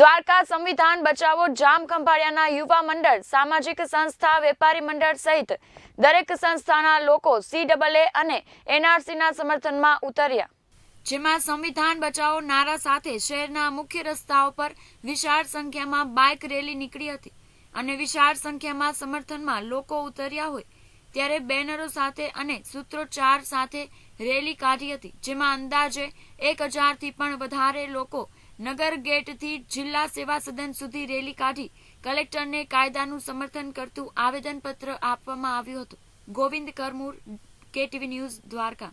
દ્વારકા સંવિધાન બચાવો જામ ખંભાળિયાના યુવા મંડળ સામાજિક સંસ્થા વેપારી મંડળ સહિત દરેક સંસ્થાના લોકો સીડબલએ અને એનઆરસીના સમર્થનમાં ઉતર્યા જેમાં સંવિધાન બચાવો નારા સાથે શહેરના મુખ્ય રસ્તાઓ પર વિશાળ સંખ્યામાં બાઇક રેલી નીકળી હતી અને વિશાળ સંખ્યામાં સમર્થનમાં લોકો ઉતર્યા હોય ત્યારે બેનરો સાથે અને સૂત્રોચ્ચાર સાથે રેલી કાઢી હતી જેમાં અંદાજે એક હજારથી પણ વધારે લોકો નગર ગેટથી જિલ્લા સેવા સદન સુધી રેલી કાઢી કલેક્ટરને કાયદાનું સમર્થન કરતું આવેદનપત્ર આપવામાં આવ્યું હતું ગોવિંદ કરમુર કેટીવી ન્યૂઝ દ્વારકા